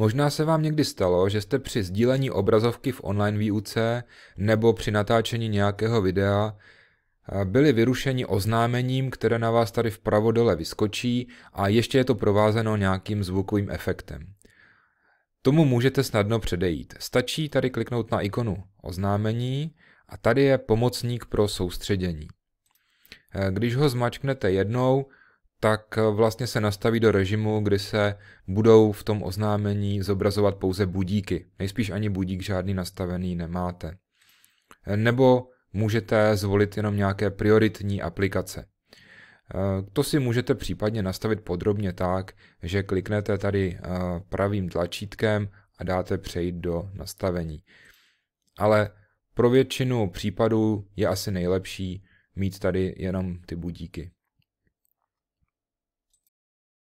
Možná se vám někdy stalo, že jste při sdílení obrazovky v online výuce nebo při natáčení nějakého videa eh, byli vyrušeni oznámením, které na vás tady vpravo dole vyskočí a ještě je to provázeno nějakým zvukovým efektem. Tomu můžete snadno předejít. Stačí tady kliknout na ikonu oznámení a tady je pomocník pro soustředění. Eh, když ho zmačknete jednou, tak eh, vlastně se nastaví do režimu, kdy se budou v tom oznámení zobrazovat pouze budíky. Nejspíš ani budík žádný nastavený nemáte. Eh, nebo můžete zvolit jenom nějaké prioritní aplikace. Eh, to si můžete případně nastavit podrobně tak, že kliknete tady pravým tlačítkem a dáte přejít do nastavení. Ale pro většinu případů je asi nejlepší mít tady jenom ty budíky.